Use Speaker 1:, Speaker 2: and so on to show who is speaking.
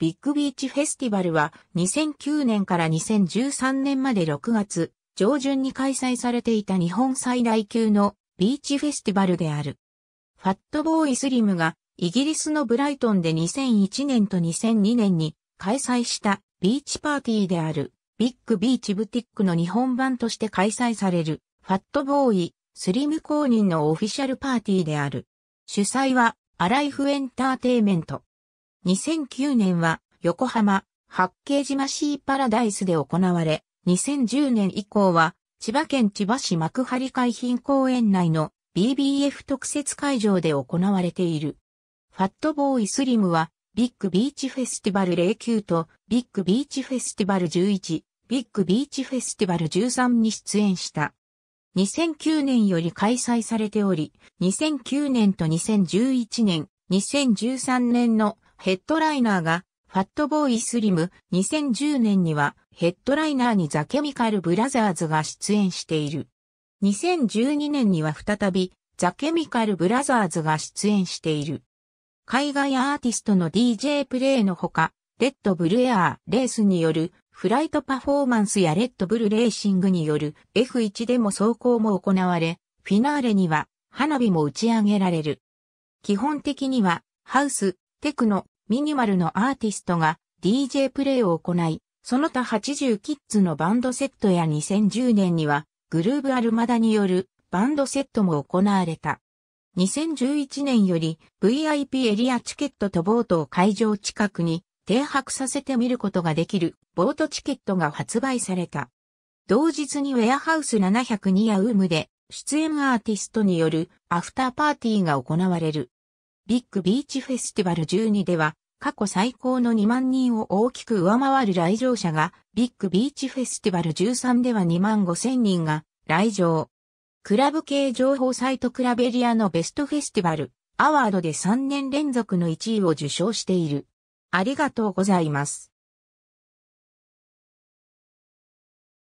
Speaker 1: ビッグビーチフェスティバルは2009年から2013年まで6月上旬に開催されていた日本最大級のビーチフェスティバルである。ファットボーイスリムがイギリスのブライトンで2001年と2002年に開催したビーチパーティーであるビッグビーチブティックの日本版として開催されるファットボーイスリム公認のオフィシャルパーティーである。主催はアライフエンターテイメント。2009年は横浜、八景島シーパラダイスで行われ、2010年以降は千葉県千葉市幕張海浜公園内の BBF 特設会場で行われている。ファットボーイスリムはビッグビーチフェスティバル09とビッグビーチフェスティバル11、ビッグビーチフェスティバル13に出演した。2009年より開催されており、2009年と2011年、2013年のヘッドライナーが、ファットボーイスリム、2010年にはヘッドライナーにザ・ケミカル・ブラザーズが出演している。2012年には再び、ザ・ケミカル・ブラザーズが出演している。海外アーティストの DJ プレイのほか、レッドブルエアーレースによるフライトパフォーマンスやレッドブルレーシングによる F1 でも走行も行われ、フィナーレには花火も打ち上げられる。基本的にはハウス、テクノ、ミニマルのアーティストが DJ プレイを行い、その他80キッズのバンドセットや2010年にはグルーブアルマダによるバンドセットも行われた。2011年より VIP エリアチケットとボートを会場近くに停泊させてみることができるボートチケットが発売された。同日にウェアハウス702やウームで出演アーティストによるアフターパーティーが行われる。ビッグビーチフェスティバル12では、過去最高の2万人を大きく上回る来場者が、ビッグビーチフェスティバル13では2万5千人が来場。クラブ系情報サイトクラベリアのベストフェスティバル、アワードで3年連続の1位を受賞している。ありがとうございます。